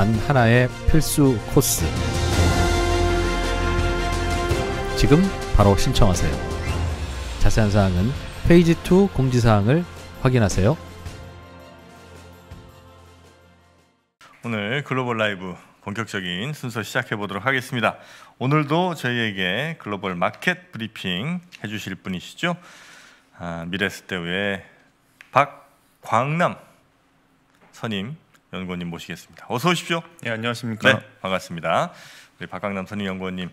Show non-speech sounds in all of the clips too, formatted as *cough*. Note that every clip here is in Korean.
단 하나의 필수 코스. 지금 바로 신청하세요. 자세한 사항은 페이지 2 공지사항을 확인하세요. 오늘 글로벌 라이브 본격적인 순서 시작해 보도록 하겠습니다. 오늘도 저희에게 글로벌 마켓 브리핑 해주실 분이시죠. 아, 미래스테우의 박광남 선임 연구원님 모시겠습니다. 어서 오십시오. 네, 안녕하십니까. 네, 반갑습니다. 우리 박강남 선임 연구원님.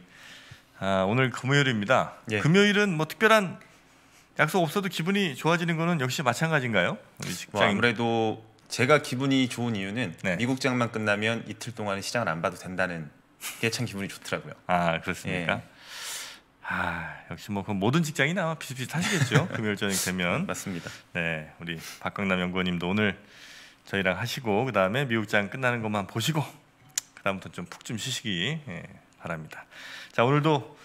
아, 오늘 금요일입니다. 예. 금요일은 뭐 특별한 약속 없어도 기분이 좋아지는 거는 역시 마찬가지인가요? 우리 직장 뭐 아무래도 제가 기분이 좋은 이유는 네. 미국장만 끝나면 이틀 동안 시장을 안 봐도 된다는 게 참 기분이 좋더라고요. 아 그렇습니까? 예. 아 역시 뭐 그럼 모든 직장이나 비슷비슷하시겠죠. *laughs* 금요일 저녁 되면 맞습니다. 네 우리 박강남 연구원님도 오늘 저희랑 하시고 그 다음에 미국장 끝나는 것만 보시고 그 다음부터 좀 푹 좀 쉬시기 예, 바랍니다. 자 오늘도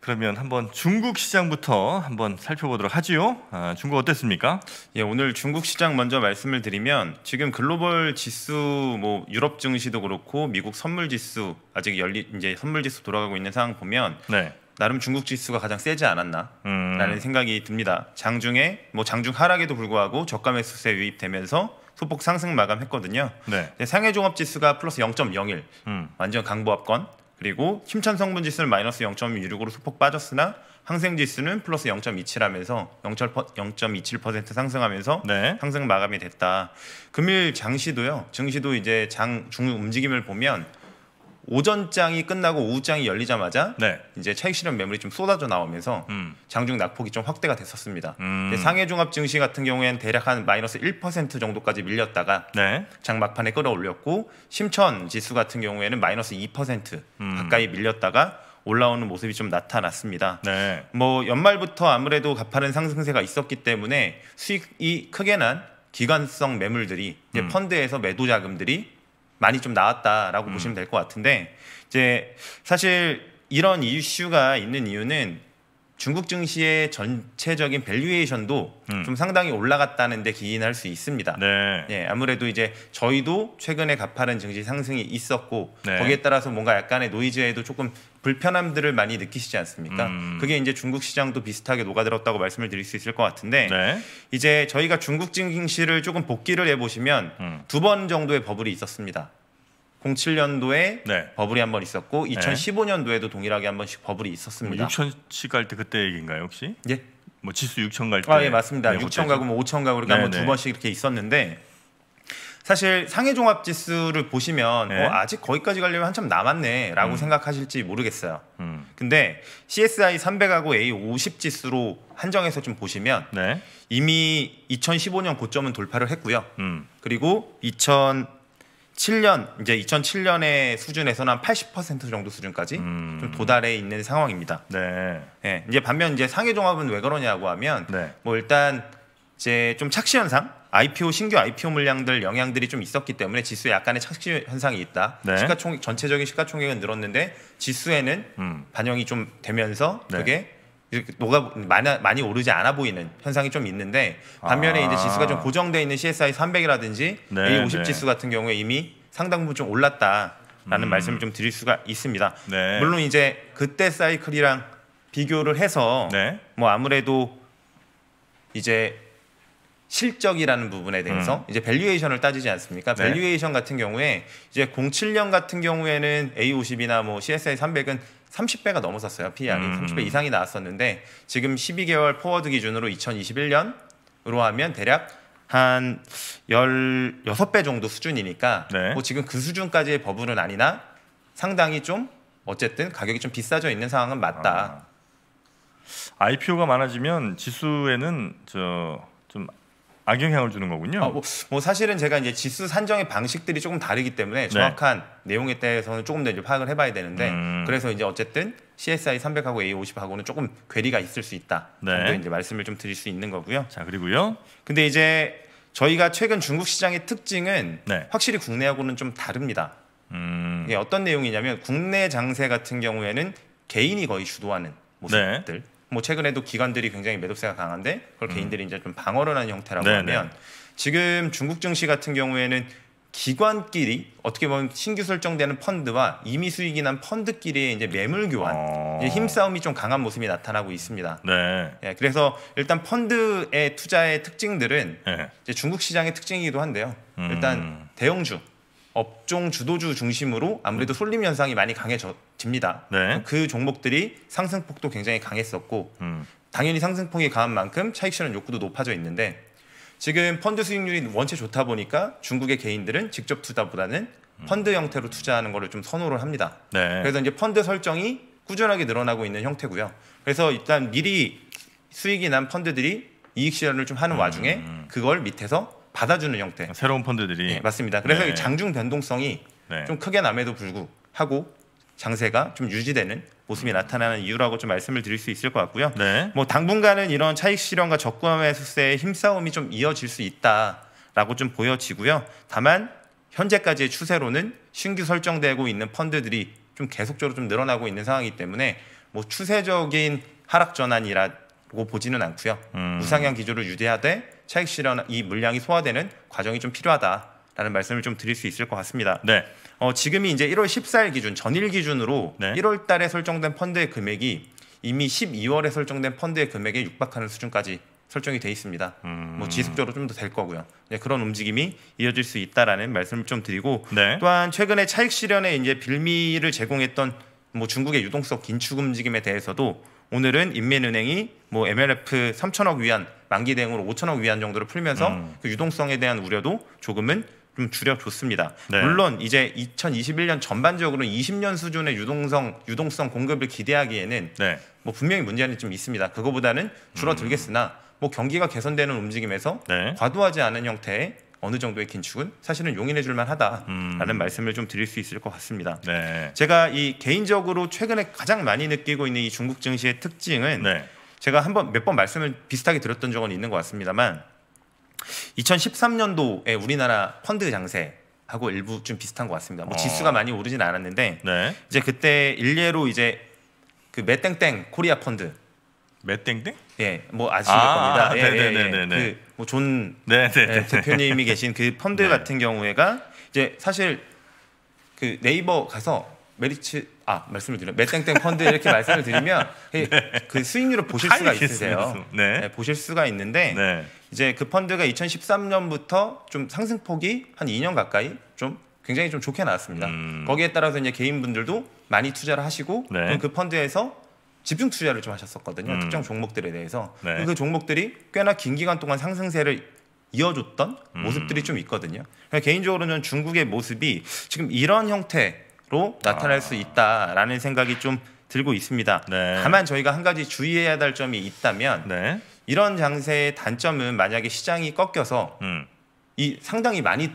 그러면 한번 중국 시장부터 한번 살펴보도록 하지요. 아, 중국 어땠습니까? 예, 오늘 중국 시장 먼저 말씀을 드리면 지금 글로벌 지수, 뭐 유럽 증시도 그렇고 미국 선물 지수 아직 열리 이제 선물 지수 돌아가고 있는 상황 보면 네. 나름 중국 지수가 가장 세지 않았나라는 음. 생각이 듭니다. 장중에 뭐 장중 하락에도 불구하고 저가 매수세 유입되면서 소폭 상승 마감했거든요. 네. 상해 종합 지수가 플러스 0.01, 음. 완전 강보합권. 그리고 힘천 성분 지수는 마이너스 0.26으로 소폭 빠졌으나 항생 지수는 플러스 0.27 하면서 0.27% 상승하면서 네. 상승 마감이 됐다. 금일 장시도요. 증시도 이제 장 중 움직임을 보면 오전장이 끝나고 오후장이 열리자마자 네. 이제 차익 실현 매물이 좀 쏟아져 나오면서 음. 장중 낙폭이 좀 확대가 됐었습니다. 음. 상해 종합 증시 같은 경우에는 대략 한 마이너스 1% 정도까지 밀렸다가 네. 장 막판에 끌어올렸고 심천 지수 같은 경우에는 마이너스 2% 음. 가까이 밀렸다가 올라오는 모습이 좀 나타났습니다. 네. 뭐 연말부터 아무래도 가파른 상승세가 있었기 때문에 수익이 크게 난 기관성 매물들이 음. 펀드에서 매도 자금들이 많이 좀 나왔다라고 음. 보시면 될 것 같은데 이제 사실 이런 이슈가 있는 이유는 중국 증시의 전체적인 밸류에이션도 음. 좀 상당히 올라갔다는 데 기인할 수 있습니다. 네. 예, 아무래도 이제 저희도 최근에 가파른 증시 상승이 있었고 네. 거기에 따라서 뭔가 약간의 노이즈에도 조금 불편함들을 많이 느끼시지 않습니까? 음. 그게 이제 중국 시장도 비슷하게 녹아들었다고 말씀을 드릴 수 있을 것 같은데 네. 이제 저희가 중국 증시를 조금 복기를 해보시면 음. 두번 정도의 버블이 있었습니다. 07년도에 네. 버블이 한 번 있었고 2015년도에도 동일하게 한 번씩 버블이 있었습니다. 뭐 6천씩 갈때 그때 얘기인가요 혹시? 예. 뭐 지수 6천 갈 아, 때. 아예 맞습니다. 네, 6천 가고 뭐 5천 가고 이렇게 네, 한번 두 네. 번씩 이렇게 있었는데 사실 상해 종합 지수를 보시면 네. 어, 아직 거기까지 가려면 한참 남았네라고 음. 생각하실지 모르겠어요. 음. 근데 CSI 300하고 A50 지수로 한정해서 좀 보시면 네. 이미 2015년 고점은 돌파를 했고요. 음. 그리고 2007년 이제 2007년의 수준에서는 한80% 정도 수준까지 음. 좀 도달해 있는 상황입니다. 네. 네. 이제 반면 이제 상해 종합은 왜 그러냐고 하면 네. 뭐 일단 이제 좀 착시 현상 IPO 신규 IPO 물량들 영향들이 좀 있었기 때문에 지수에 약간의 착시 현상이 있다. 네. 시가총 전체적인 시가총액은 늘었는데 지수에는 음. 반영이 좀 되면서 네. 그게 이렇게 녹아 많이, 많이 오르지 않아 보이는 현상이 좀 있는데 반면에 아. 이제 지수가 좀 고정돼 있는 CSI 300이라든지 네, A50 지수 같은 경우에 이미 상당 부분 좀 올랐다라는 음. 말씀을 좀 드릴 수가 있습니다. 네. 물론 이제 그때 사이클이랑 비교를 해서 네. 뭐 아무래도 이제 실적이라는 부분에 대해서 음. 이제 밸류에이션을 따지지 않습니까? 밸류에이션 네. 같은 경우에 이제 07년 같은 경우에는 A50이나 뭐 CSI 300은 30배가 넘어섰어요. p r 이 음. 30배 이상이 나왔었는데 지금 12개월 포워드 기준으로 2021년으로 하면 대략 한 16배 정도 수준이니까 네. 뭐 지금 그 수준까지의 버블은 아니나 상당히 좀 어쨌든 가격이 좀 비싸져 있는 상황은 맞다. 아. IPO가 많아지면 지수에는 저 악영향을 주는 거군요. 어, 뭐, 뭐, 사실은 제가 이제 지수 산정의 방식들이 조금 다르기 때문에 네. 정확한 네. 내용에 대해서는 조금 더 이제 파악을 해봐야 되는데 음. 그래서 이제 어쨌든 CSI 300하고 A50하고는 조금 괴리가 있을 수 있다. 네. 정도 이제 말씀을 좀 드릴 수 있는 거고요. 자 그리고요. 근데 이제 저희가 최근 중국 시장의 특징은 네. 확실히 국내하고는 좀 다릅니다. 음. 이게 어떤 내용이냐면 국내 장세 같은 경우에는 개인이 거의 주도하는 네. 모습들. 뭐 최근에도 기관들이 굉장히 매도세가 강한데 그걸 음. 개인들이 이제 좀 방어를 하는 형태라고 네네. 하면 지금 중국 증시 같은 경우에는 기관끼리 어떻게 보면 신규 설정되는 펀드와 이미 수익이 난 펀드끼리의 이제 매물 교환, 어... 이제 힘싸움이 좀 강한 모습이 나타나고 있습니다. 네. 예, 그래서 일단 펀드의 투자의 특징들은 네. 이제 중국 시장의 특징이기도 한데요. 음... 일단 대형주, 업종 주도주 중심으로 아무래도 솔림 현상이 많이 강해집니다. 네. 그 종목들이 상승폭도 굉장히 강했었고 음. 당연히 상승폭이 강한 만큼 차익 실현 욕구도 높아져 있는데 지금 펀드 수익률이 원체 좋다 보니까 중국의 개인들은 직접 투자보다는 음. 펀드 형태로 투자하는 것을 좀 선호를 합니다. 네. 그래서 이제 펀드 설정이 꾸준하게 늘어나고 있는 형태고요. 그래서 일단 미리 수익이 난 펀드들이 이익 실현을 좀 하는 음. 와중에 그걸 밑에서 받아주는 형태. 새로운 펀드들이. 네, 맞습니다. 그래서 네. 장중 변동성이 네. 좀 크게 남에도 불구하고 장세가 좀 유지되는 모습이 음. 나타나는 이유라고 좀 말씀을 드릴 수 있을 것 같고요. 네. 뭐 당분간은 이런 차익 실현과 적금 의수세의 힘싸움이 좀 이어질 수 있다라고 좀 보여지고요. 다만 현재까지의 추세로는 신규 설정되고 있는 펀드들이 좀 계속적으로 좀 늘어나고 있는 상황이기 때문에 뭐 추세적인 하락 전환이라 보고 보지는 않고요. 음. 우상향 기조를 유지하되 차익 실현 이 물량이 소화되는 과정이 좀 필요하다라는 말씀을 좀 드릴 수 있을 것 같습니다. 네. 어, 지금이 이제 1월 14일 기준 전일 기준으로 네. 1월 달에 설정된 펀드의 금액이 이미 12월에 설정된 펀드의 금액에 육박하는 수준까지 설정이 돼 있습니다. 음. 뭐 지속적으로 좀 더 될 거고요. 네, 그런 움직임이 이어질 수 있다라는 말씀을 좀 드리고 네. 또한 최근에 차익 실현에 이제 빌미를 제공했던 뭐 중국의 유동성 긴축 움직임에 대해서도 오늘은 인민은행이 뭐 MLF 3천억 위안 만기 대응으로 5천억 위안 정도를 풀면서 음. 그 유동성에 대한 우려도 조금은 좀 줄여줬습니다. 네. 물론 이제 2021년 전반적으로 20년 수준의 유동성 유동성 공급을 기대하기에는 네. 뭐 분명히 문제는 좀 있습니다. 그거보다는 줄어들겠으나 음. 뭐 경기가 개선되는 움직임에서 네. 과도하지 않은 형태의 어느 정도의 긴축은 사실은 용인해 줄 만하다라는 음. 말씀을 좀 드릴 수 있을 것 같습니다. 네. 제가 이 개인적으로 최근에 가장 많이 느끼고 있는 이 중국 증시의 특징은 네. 제가 한번 몇 번 말씀을 비슷하게 드렸던 적은 있는 것 같습니다만 2013년도에 우리나라 펀드 장세 하고 일부 좀 비슷한 것 같습니다. 뭐 어. 지수가 많이 오르진 않았는데 네. 이제 그때 일례로 이제 그 매땡땡 코리아 펀드 매땡땡 예, 뭐 아시실 아, 겁니다. 예, 네네네네. 예, 그뭐존 예, 그, 뭐 네, 네, 예 네, 대표님이 계신 그 펀드 네. 같은 경우에가 이제 사실 그 네이버 가서 메리츠 아 말씀을 드려 매땡땡 펀드 이렇게 *laughs* 말씀을 드리면 네. 그 수익률을 보실 수가 있으세요. 네. 네. 보실 수가 있는데 네. 이제 그 펀드가 2013년부터 좀 상승폭이 한 2년 가까이 좀 굉장히 좀 좋게 나왔습니다. 음. 거기에 따라서 이제 개인분들도 많이 투자를 하시고 그그 펀드에서 집중 투자를 좀 하셨었거든요. 음. 특정 종목들에 대해서 네. 그 종목들이 꽤나 긴 기간 동안 상승세를 이어줬던 음. 모습들이 좀 있거든요. 그러니까 개인적으로는 중국의 모습이 지금 이런 형태로 나타날 아. 수 있다라는 생각이 좀 들고 있습니다. 네. 다만 저희가 한 가지 주의해야 될 점이 있다면 네. 이런 장세의 단점은 만약에 시장이 꺾여서 음. 이 상당히 많이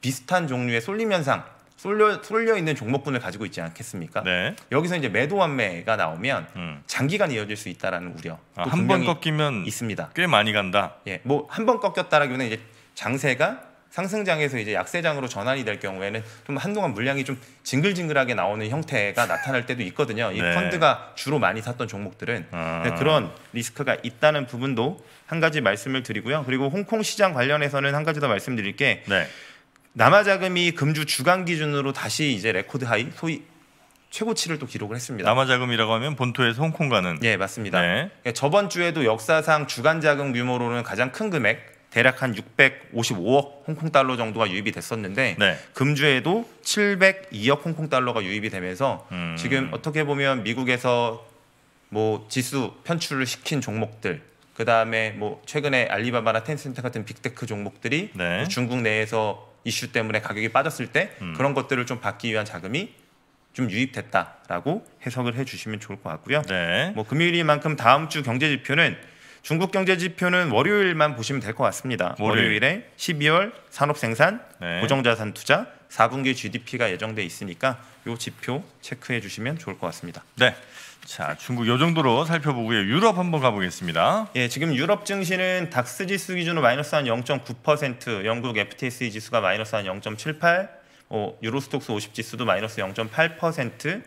비슷한 종류의 쏠림 현상 쏠려, 쏠려 있는 종목군을 가지고 있지 않겠습니까? 네. 여기서 이제 매도 완매가 나오면 음. 장기간 이어질 수 있다라는 우려. 아, 한번 꺾이면 있습니다. 꽤 많이 간다. 예, 뭐 한 번 꺾였다라기보다는 이제 장세가 상승장에서 이제 약세장으로 전환이 될 경우에는 좀 한동안 물량이 좀 징글징글하게 나오는 형태가 나타날 때도 있거든요. 이 네. 펀드가 주로 많이 샀던 종목들은 아. 네, 그런 리스크가 있다는 부분도 한 가지 말씀을 드리고요. 그리고 홍콩 시장 관련해서는 한 가지 더 말씀드릴 게 네. 남아 자금이 금주 주간 기준으로 다시 이제 레코드 하이 소위 최고치를 또 기록을 했습니다. 남아 자금이라고 하면 본토에서 홍콩 가는. 예, 맞습니다. 네. 그러니까 저번 주에도 역사상 주간 자금 규모로는 가장 큰 금액 대략 한 655억 홍콩 달러 정도가 유입이 됐었는데 네. 금주에도 702억 홍콩 달러가 유입이 되면서 음. 지금 어떻게 보면 미국에서 뭐 지수 편출을 시킨 종목들 그다음에 뭐 최근에 알리바바나 텐센트 같은 빅테크 종목들이 네. 중국 내에서 이슈 때문에 가격이 빠졌을 때 음. 그런 것들을 좀 받기 위한 자금이 좀 유입됐다라고 해석을 해주시면 좋을 것 같고요. 네. 뭐 금요일만큼 이 다음 주 경제 지표는 중국 경제 지표는 월요일만 보시면 될 것 같습니다. 월요일. 에 12월 산업 생산, 네. 고정자산 투자, 4분기 GDP가 예정돼 있으니까 이 지표 체크해 주시면 좋을 것 같습니다. 네. 자, 중국 요 정도로 살펴보고요. 유럽 한번 가보겠습니다. 예, 지금 유럽 증시는 닥스 지수 기준으로 마이너스 한 0.9%, 영국 FTSE 지수가 마이너스 한 0.78, 어, 유로스톡스 50 지수도 마이너스 0.8%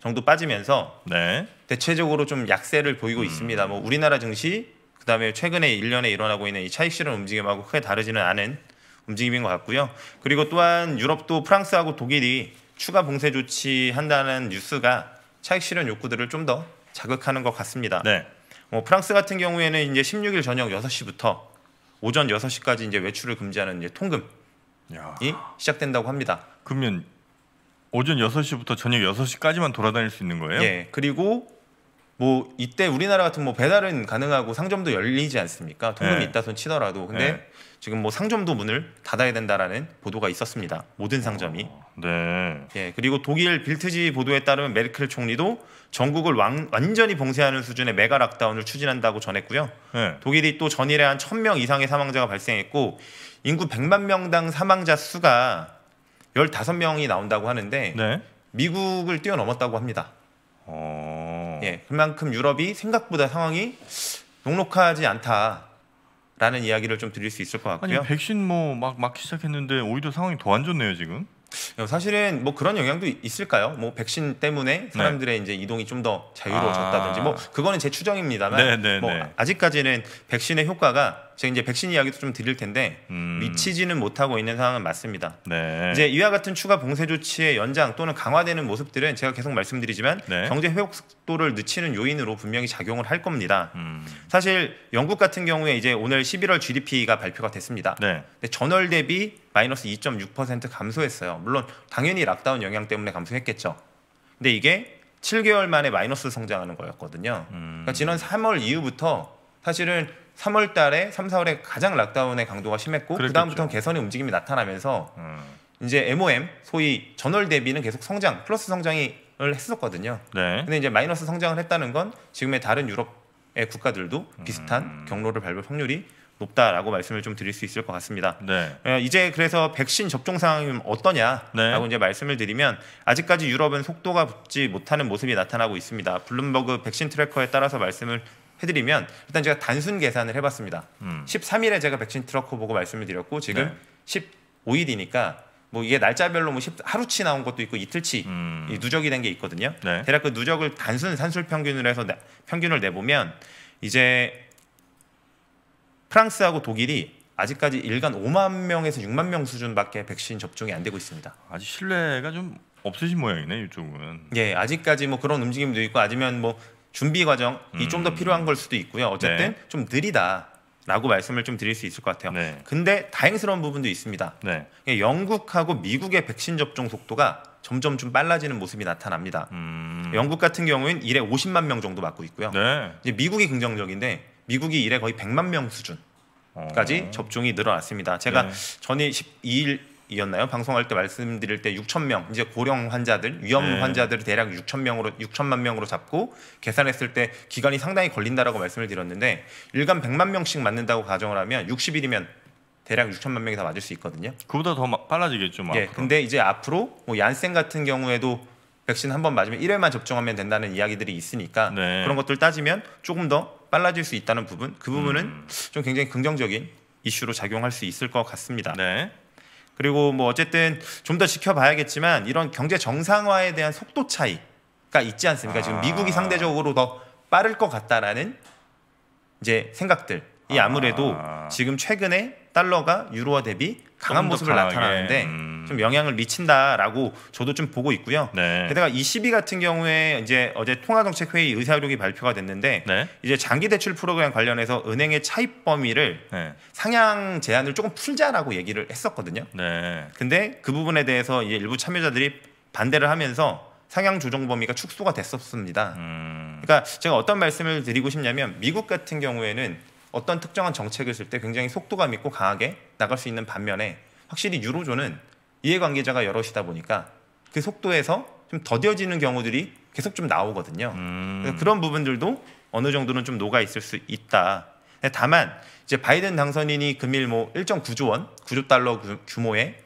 정도 빠지면서 네. 대체적으로 좀 약세를 보이고 음. 있습니다. 뭐 우리나라 증시 그다음에 최근에 1년에 일어나고 있는 이 차익 실현 움직임하고 크게 다르지는 않은 움직임인 것 같고요. 그리고 또한 유럽도 프랑스하고 독일이 추가 봉쇄 조치한다는 뉴스가 차익 실현 욕구들을 좀 더 자극하는 것 같습니다. 네. 어, 프랑스 같은 경우에는 이제 16일 저녁 6시부터 오전 6시까지 이제 외출을 금지하는 이제 통금이 야. 시작된다고 합니다. 그러면 오전 6시부터 저녁 6시까지만 돌아다닐 수 있는 거예요? 예. 그리고 뭐 이때 우리나라 같은 뭐 배달은 가능하고 상점도 열리지 않습니까? 통금이 네. 있다손 치더라도 근데 네. 지금 뭐 상점도 문을 닫아야 된다라는 보도가 있었습니다. 모든 상점이. 어, 네. 예 그리고 독일 빌트지 보도에 따르면 메르켈 총리도 전국을 왕, 완전히 봉쇄하는 수준의 메가 락다운을 추진한다고 전했고요. 네. 독일이 또 전일에 한 천 명 이상의 사망자가 발생했고 인구 백만 명당 사망자 수가 열다섯 명이 나온다고 하는데 네. 미국을 뛰어넘었다고 합니다. 어... 예, 그만큼 유럽이 생각보다 상황이 녹록하지 않다라는 이야기를 좀 드릴 수 있을 것 같고요. 아니 백신 뭐막막 시작했는데 오히려 상황이 더 안 좋네요 지금. 어, 사실은 뭐 그런 영향도 있을까요? 뭐 백신 때문에 네. 사람들의 네. 이제 이동이 좀 더 자유로워졌다든지 아. 뭐 그거는 제 추정입니다만 네, 네, 뭐 네. 아직까지는 백신의 효과가 제가 이제 백신 이야기도 좀 드릴 텐데 음. 미치지는 못하고 있는 상황은 맞습니다. 네. 이제 이와 같은 추가 봉쇄 조치의 연장 또는 강화되는 모습들은 제가 계속 말씀드리지만 네. 경제 회복 속도를 늦추는 요인으로 분명히 작용을 할 겁니다. 음. 사실 영국 같은 경우에 이제 오늘 11월 GDP가 발표가 됐습니다. 네. 근데 전월 대비 마이너스 2.6% 감소했어요. 물론 당연히 락다운 영향 때문에 감소했겠죠. 근데 이게 7개월 만에 마이너스 성장하는 거였거든요. 그러니까 음. 그러니까 지난 3월 이후부터 사실은 3월 달에 3, 4월에 가장 락다운의 강도가 심했고 그랬겠죠. 그다음부터는 개선의 움직임이 나타나면서 음. 이제 MOM 소위 전월 대비는 계속 성장 플러스 성장을 했었거든요. 네. 근데 이제 마이너스 성장을 했다는 건 지금의 다른 유럽의 국가들도 비슷한 음. 경로를 밟을 확률이 높다라고 말씀을 좀 드릴 수 있을 것 같습니다. 네. 어, 이제 그래서 백신 접종 상황이 어떠냐라고 네. 이제 말씀을 드리면 아직까지 유럽은 속도가 붙지 못하는 모습이 나타나고 있습니다. 블룸버그 백신 트래커에 따라서 말씀을 해드리면 일단 제가 단순 계산을 해봤습니다. 음. 13일에 제가 백신 트러커 보고 말씀을 드렸고 지금 네. 15일이니까 뭐 이게 날짜별로 뭐 10, 하루치 나온 것도 있고 이틀치 음. 누적이 된 게 있거든요. 네. 대략 그 누적을 단순 산술 평균으로 해서 나, 평균을 내보면 이제 프랑스하고 독일이 아직까지 일간 5만 명에서 6만 명 수준밖에 백신 접종이 안 되고 있습니다. 아직 신뢰가 좀 없으신 모양이네 이쪽은. 예, 아직까지 뭐 그런 움직임도 있고 아니면 뭐 준비 과정이 음. 좀더 필요한 걸 수도 있고요. 어쨌든 네. 좀 느리다라고 말씀을 좀 드릴 수 있을 것 같아요. 네. 근데 다행스러운 부분도 있습니다. 네. 영국하고 미국의 백신 접종 속도가 점점 좀 빨라지는 모습이 나타납니다. 음. 영국 같은 경우는 일에 50만 명 정도 맞고 있고요. 네. 이제 미국이 긍정적인데 미국이 일에 거의 100만 명 수준까지 어. 접종이 늘어났습니다. 제가 네. 전에 12일 이었나요? 방송할 때 말씀드릴 때 6천 명 이제 고령 환자들 위험 네. 환자들을 대략 6천 명으로 6천만 명으로 잡고 계산했을 때 기간이 상당히 걸린다라고 말씀을 드렸는데 일간 100만 명씩 맞는다고 가정을 하면 60일이면 대략 6천만 명이 다 맞을 수 있거든요. 그보다 더 빨라지겠죠, 뭐. 예. 앞으로. 근데 이제 앞으로 뭐 얀센 같은 경우에도 백신 한 번 맞으면 1회만 접종하면 된다는 이야기들이 있으니까 네. 그런 것들 따지면 조금 더 빨라질 수 있다는 부분, 그 부분은 음. 좀 굉장히 긍정적인 이슈로 작용할 수 있을 것 같습니다. 네. 그리고 뭐 어쨌든 좀 더 지켜봐야겠지만 이런 경제 정상화에 대한 속도 차이가 있지 않습니까? 아. 지금 미국이 상대적으로 더 빠를 것 같다라는 이제 생각들이 아무래도 아. 지금 최근에 달러가 유로화 대비 강한 모습을 강하게. 나타나는데 음. 좀 영향을 미친다라고 저도 좀 보고 있고요. 네. 게다가 ECB 같은 경우에 이제 어제 통화정책회의 의사록이 발표가 됐는데 네. 이제 장기 대출 프로그램 관련해서 은행의 차입 범위를 네. 상향 제한을 조금 풀자라고 얘기를 했었거든요. 네. 근데 그 부분에 대해서 이제 일부 참여자들이 반대를 하면서 상향 조정 범위가 축소가 됐었습니다. 음. 그러니까 제가 어떤 말씀을 드리고 싶냐면 미국 같은 경우에는 어떤 특정한 정책을 쓸 때 굉장히 속도감 있고 강하게 나갈 수 있는 반면에 확실히 유로존은 이해관계자가 여럿이다 보니까 그 속도에서 좀 더뎌지는 경우들이 계속 좀 나오거든요. 음. 그런 부분들도 어느 정도는 좀 녹아 있을 수 있다. 네, 다만 이제 바이든 당선인이 금일 뭐 1.9조 원, 9조 달러 규모의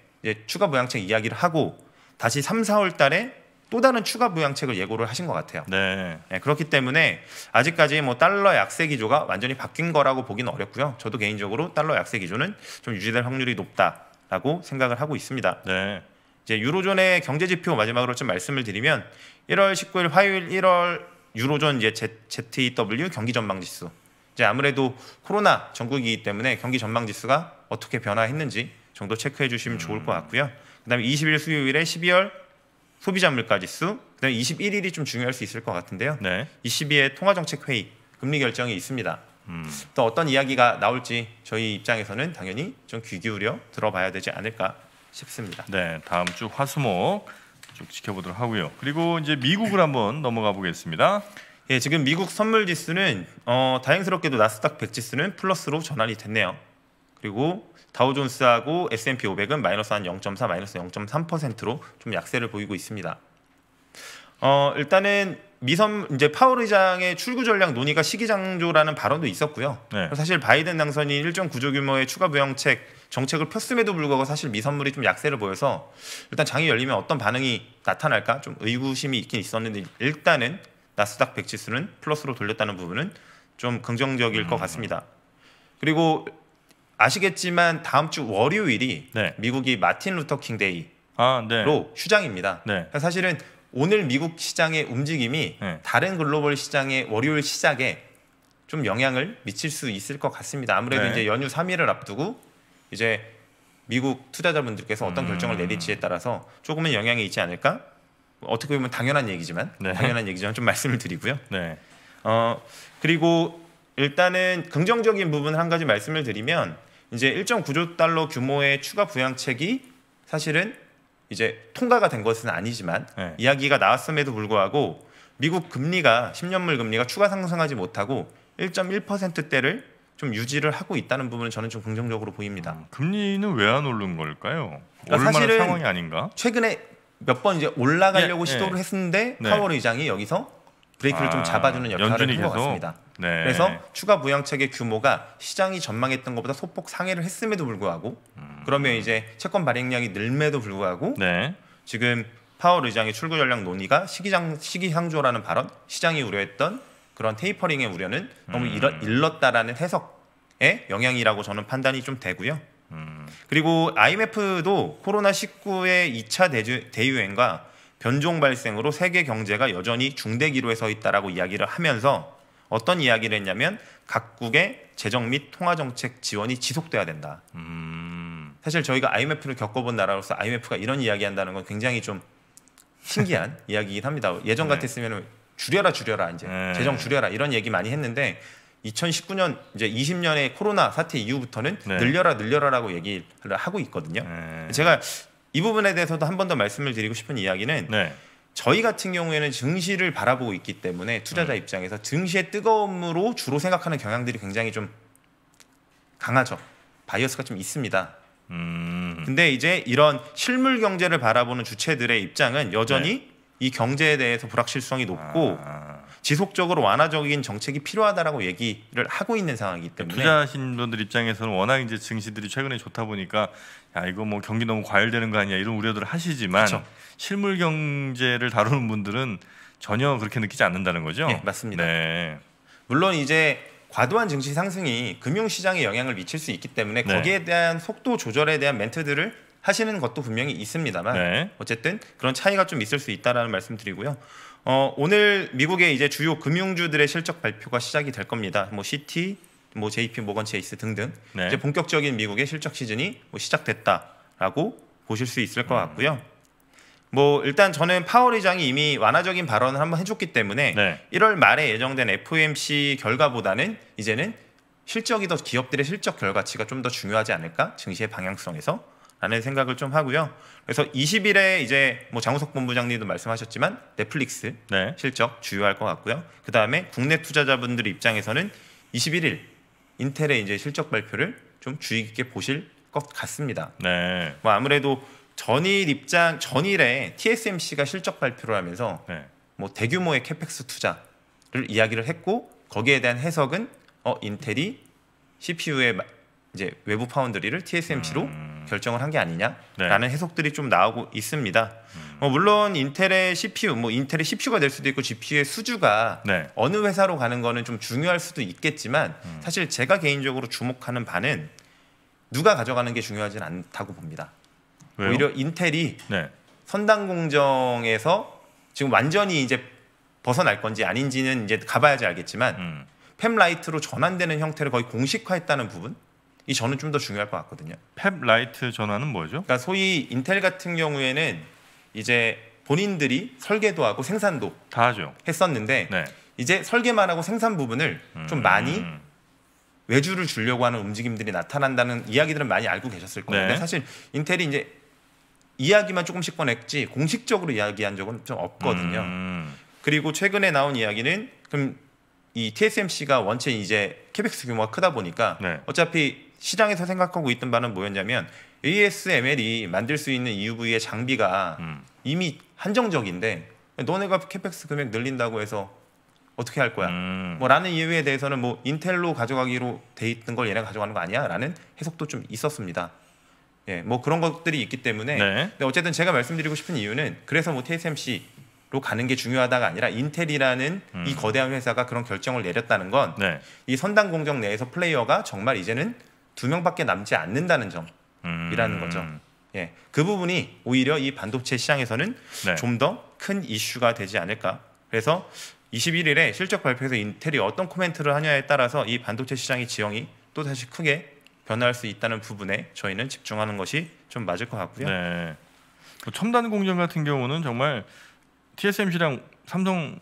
추가 보양책 이야기를 하고 다시 3, 4월 달에 또 다른 추가 부양책을 예고를 하신 것 같아요. 네. 네. 그렇기 때문에 아직까지 뭐 달러 약세 기조가 완전히 바뀐 거라고 보기는 어렵고요. 저도 개인적으로 달러 약세 기조는 좀 유지될 확률이 높다라고 생각을 하고 있습니다. 네. 이제 유로존의 경제 지표 마지막으로 좀 말씀을 드리면 1월 19일 화요일 1월 유로존 이제 ZEW 경기 전망 지수. 이제 아무래도 코로나 전국이기 때문에 경기 전망 지수가 어떻게 변화했는지 정도 체크해 주시면 좋을 것 음. 같고요. 그다음에 20일 수요일에 12월 소비자 물가지수, 그다음에 21일이 좀 중요할 수 있을 것 같은데요. 네. 22일 통화정책 회의 금리 결정이 있습니다. 음. 또 어떤 이야기가 나올지 저희 입장에서는 당연히 좀 귀 기울여 들어봐야 되지 않을까 싶습니다. 네, 다음 주 화수목 쭉 지켜보도록 하고요. 그리고 이제 미국을 한번 넘어가 보겠습니다. 예, 지금 미국 선물 지수는 어, 다행스럽게도 나스닥 100 지수는 플러스로 전환이 됐네요. 그리고 다우존스하고 S&P 500은 마이너스 한 0.4, 마이너스 0.3%로 좀 약세를 보이고 있습니다. 어, 일단은 미선 이제 파월 의장의 출구 전략 논의가 시기장조라는 발언도 있었고요. 네. 사실 바이든 당선인 1.9조 규모의 추가 부양책 정책을 폈음에도 불구하고 사실 미선물이 좀 약세를 보여서 일단 장이 열리면 어떤 반응이 나타날까 좀 의구심이 있긴 있었는데 일단은 나스닥 1 지수는 플러스로 돌렸다는 부분은 좀 긍정적일 음. 것 같습니다. 그리고 아시겠지만 다음 주 월요일이 네. 미국이 마틴 루터 킹 데이로 아, 네. 휴장입니다. 네. 그러니까 사실은 오늘 미국 시장의 움직임이 네. 다른 글로벌 시장의 월요일 시작에 좀 영향을 미칠 수 있을 것 같습니다. 아무래도 네. 이제 연휴 3일을 앞두고 이제 미국 투자자분들께서 어떤 음... 결정을 내릴지에 따라서 조금은 영향이 있지 않을까? 어떻게 보면 당연한 얘기지만 네. 당연한 얘기지만 좀 말씀을 드리고요. 어, 그리고 일단은 긍정적인 부분 한 가지 말씀을 드리면 이제 1.9조 달러 규모의 추가 부양책이 사실은 이제 통과가 된 것은 아니지만 네. 이야기가 나왔음에도 불구하고 미국 금리가 10년물 금리가 추가 상승하지 못하고 1.1%대를 좀 유지를 하고 있다는 부분은 저는 좀 긍정적으로 보입니다. 음, 금리는 왜 안 오른 걸까요? 그러니까 사실은 상황이 아닌가? 최근에 몇 번 이제 올라가려고 예, 예. 시도를 예. 했는데 네. 파월 네. 의장이 여기서 브레이크를 아, 좀 잡아주는 역할을 한 것 같습니다. 네. 그래서 추가 부양책의 규모가 시장이 전망했던 것보다 소폭 상회를 했음에도 불구하고 음. 그러면 이제 채권 발행량이 늘매도 불구하고 네. 지금 파월 의장의 출구 전략 논의가 시기장 시기상조라는 발언, 시장이 우려했던 그런 테이퍼링의 우려는 너무 음. 일렀다라는 해석의 영향이라고 저는 판단이 좀 되고요. 음. 그리고 IMF도 코로나 19의 2차 대주, 대유행과 변종 발생으로 세계 경제가 여전히 중대 기로에 서 있다라고 이야기를 하면서 어떤 이야기를 했냐면 각국의 재정 및 통화 정책 지원이 지속돼야 된다. 음... 사실 저희가 IMF를 겪어본 나라로서 IMF가 이런 이야기한다는 건 굉장히 좀 신기한 *laughs* 이야기이긴 합니다. 예전 네. 같았으면 줄여라 줄여라 이제 네. 재정 줄여라 이런 얘기 많이 했는데 2019년 이제 20년의 코로나 사태 이후부터는 네. 늘려라 늘려라라고 얘기를 하고 있거든요. 네. 제가 이 부분에 대해서도 한 번 더 말씀을 드리고 싶은 이야기는 네. 저희 같은 경우에는 증시를 바라보고 있기 때문에 투자자 음. 입장에서 증시의 뜨거움으로 주로 생각하는 경향들이 굉장히 좀 강하죠. 바이어스가 좀 있습니다. 음. 근데 이제 이런 실물 경제를 바라보는 주체들의 입장은 여전히 네. 이 경제에 대해서 불확실성이 높고 아. 지속적으로 완화적인 정책이 필요하다라고 얘기를 하고 있는 상황이기 때문에 투자하신 분들 입장에서는 워낙 이제 증시들이 최근에 좋다 보니까 야 이거 뭐 경기 너무 과열되는 거 아니야 이런 우려들을 하시지만 그쵸. 실물 경제를 다루는 분들은 전혀 그렇게 느끼지 않는다는 거죠. 네, 맞습니다. 네. 물론 이제 과도한 증시 상승이 금융시장에 영향을 미칠 수 있기 때문에 네. 거기에 대한 속도 조절에 대한 멘트들을 하시는 것도 분명히 있습니다만 네. 어쨌든 그런 차이가 좀 있을 수 있다라는 말씀드리고요. 어, 오늘 미국의 이제 주요 금융주들의 실적 발표가 시작이 될 겁니다. 뭐 시티, 뭐 JP 모건 체이스 등등 네. 이제 본격적인 미국의 실적 시즌이 뭐 시작됐다라고 보실 수 있을 것 음. 같고요. 음. 뭐 일단 저는 파월 의장이 이미 완화적인 발언을 한번 해줬기 때문에 네. 1월 말에 예정된 FOMC 결과보다는 이제는 실적이 더 기업들의 실적 결과치가 좀 더 중요하지 않을까 증시의 방향성에서 라는 생각을 좀 하고요. 그래서 20일에 이제 뭐 장우석 본부장님도 말씀하셨지만 넷플릭스 네. 실적 주요할 것 같고요. 그 다음에 국내 투자자분들 입장에서는 21일 인텔의 이제 실적 발표를 좀 주의 깊게 보실 것 같습니다. 네. 뭐 아무래도 전일 입장 전일에 TSMC가 실적 발표를 하면서 네. 뭐 대규모의 캐펙스 투자를 이야기를 했고 거기에 대한 해석은 어 인텔이 CPU의 이제 외부 파운드리를 TSMC로 음. 음. 결정을 한 게 아니냐라는 네. 해석들이 좀 나오고 있습니다. 음. 뭐 물론 인텔의 CPU, 뭐 인텔의 CPU가 될 수도 있고 GPU의 수주가 네. 어느 회사로 가는 거는 좀 중요할 수도 있겠지만 음. 사실 제가 개인적으로 주목하는 바는 누가 가져가는 게 중요하진 않다고 봅니다. 뭐 왜요? 오히려 인텔이 네. 선당 공정에서 지금 완전히 이제 벗어날 건지 아닌지는 이제 가봐야지 알겠지만 음. 팸라이트로 전환되는 형태를 거의 공식화했다는 부분 이 저는 좀 더 중요할 것 같거든요. 펩 라이트 전환은 뭐죠? 그러니까 소위 인텔 같은 경우에는 이제 본인들이 설계도 하고 생산도 다 하죠. 했었는데 네. 이제 설계만 하고 생산 부분을 음. 좀 많이 외주를 주려고 하는 움직임들이 나타난다는 이야기들은 많이 알고 계셨을 거예요. 네. 사실 인텔이 이제 이야기만 조금씩 꺼냈지 공식적으로 이야기한 적은 좀 없거든요. 음. 그리고 최근에 나온 이야기는 그럼 이 TSMC가 원체 이제 캐백스 규모가 크다 보니까 네. 어차피 시장에서 생각하고 있던 바는 뭐였냐면 ASML이 만들 수 있는 EUV의 장비가 음. 이미 한정적인데 너네가 캐펙스 금액 늘린다고 해서 어떻게 할 거야? 음. 뭐라는 이유에 대해서는 뭐 인텔로 가져가기로 돼 있던 걸 얘네가 가져가는 거 아니야?라는 해석도 좀 있었습니다. 예, 뭐 그런 것들이 있기 때문에 네. 근데 어쨌든 제가 말씀드리고 싶은 이유는 그래서 뭐 TSMC 로 가는 게 중요하다가 아니라 인텔이라는 음. 이 거대한 회사가 그런 결정을 내렸다는 건이 네. 선단 공정 내에서 플레이어가 정말 이제는 두 명밖에 남지 않는다는 점이라는 음. 거죠. 예, 그 부분이 오히려 이 반도체 시장에서는 네. 좀더 큰 이슈가 되지 않을까. 그래서 21일에 실적 발표에서 인텔이 어떤 코멘트를 하냐에 따라서 이 반도체 시장의 지형이 또 다시 크게 변화할 수 있다는 부분에 저희는 집중하는 것이 좀 맞을 것 같고요. 네. 첨단 공정 같은 경우는 정말 TSMC랑 삼성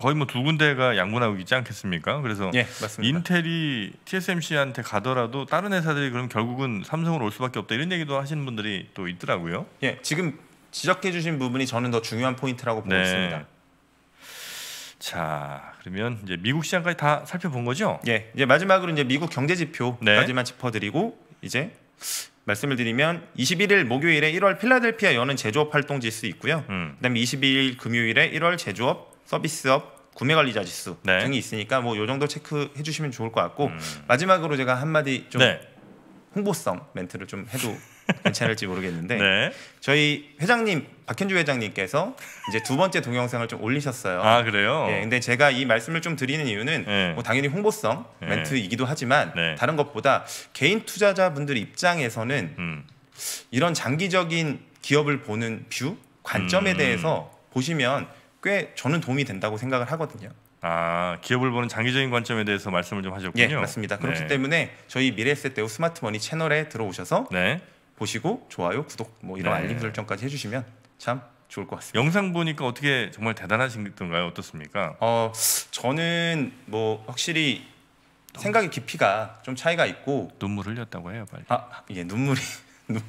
거의 뭐 두 군데가 양문하고 있지 않겠습니까? 그래서 예, 인텔이 TSMC한테 가더라도 다른 회사들이 그럼 결국은 삼성으로 올 수밖에 없다 이런 얘기도 하시는 분들이 또 있더라고요. 예, 지금 지적해 주신 부분이 저는 더 중요한 포인트라고 보고 네. 있습니다. 자, 그러면 이제 미국 시장까지 다 살펴본 거죠? 예. 이제 마지막으로 이제 미국 경제 지표까지만 네. 짚어 드리고 이제 말씀을 드리면 21일 목요일에 1월 필라델피아 여는 제조업 활동 지수 있고요. 음. 그다음에 22일 금요일에 1월 제조업 서비스업, 구매관리자 지수 네. 등이 있으니까 뭐 요 정도 체크해 주시면 좋을 것 같고 음. 마지막으로 제가 한마디 좀 네. 홍보성 멘트를 좀 해도 *laughs* 괜찮을지 모르겠는데 네. 저희 회장님 박현주 회장님께서 이제 두 번째 동영상을 좀 올리셨어요. 아 그래요? 예, 근데 제가 이 말씀을 좀 드리는 이유는 네. 뭐 당연히 홍보성 네. 멘트이기도 하지만 네. 다른 것보다 개인 투자자분들 입장에서는 음. 이런 장기적인 기업을 보는 뷰 관점에 음. 대해서 보시면 꽤 저는 도움이 된다고 생각을 하거든요. 아 기업을 보는 장기적인 관점에 대해서 말씀을 좀 하셨군요. 예, 맞습니다. 그렇기 네. 때문에 저희 미래에 대우 스마트머니 채널에 들어오셔서 네. 보시고 좋아요, 구독 뭐 이런 네. 알림 설정까지 해주시면 참 좋을 것 같습니다. 영상 보니까 어떻게 정말 대단하신던가요? 어떻습니까? 어 저는 뭐 확실히 생각의 깊이가 좀 차이가 있고 눈물 흘렸다고 해요, 빨리. 아예 눈물이 *laughs* 눈물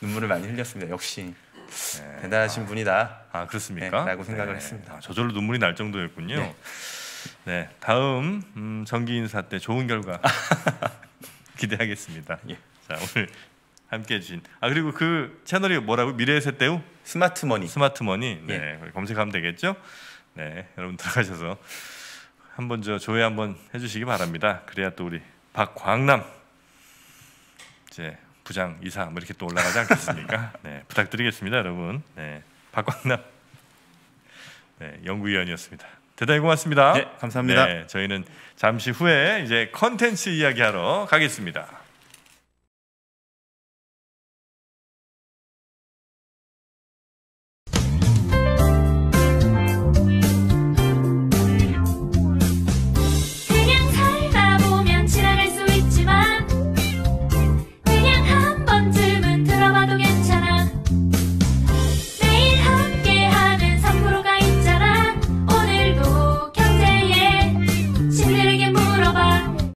눈물을 많이 흘렸습니다. 역시 네. 대단하신 아, 분이다. 아 그렇습니까? 네, 라고 네. 생각을 네. 했습니다. 아, 저절로 눈물이 날 정도였군요. 네. 네, 다음 음, 정기 인사 때 좋은 결과 *laughs* 기대하겠습니다. 예. 자 오늘 함께해 주신 아 그리고 그 채널이 뭐라고 미래의 세대우 스마트머니 스마트머니 예. 네 예. 검색하면 되겠죠 네 여러분 들어가셔서 한번 저 조회 한번 해주시기 바랍니다 그래야 또 우리 박광남 이제 부장 이사 뭐 이렇게 또 올라가지 않겠습니까? *laughs* 네, 부탁드리겠습니다, 여러분. 네, 박광남 네, 연구위원이었습니다. 대단히 고맙습니다. 네, 감사합니다. 네, 저희는 잠시 후에 이제 컨텐츠 이야기하러 가겠습니다.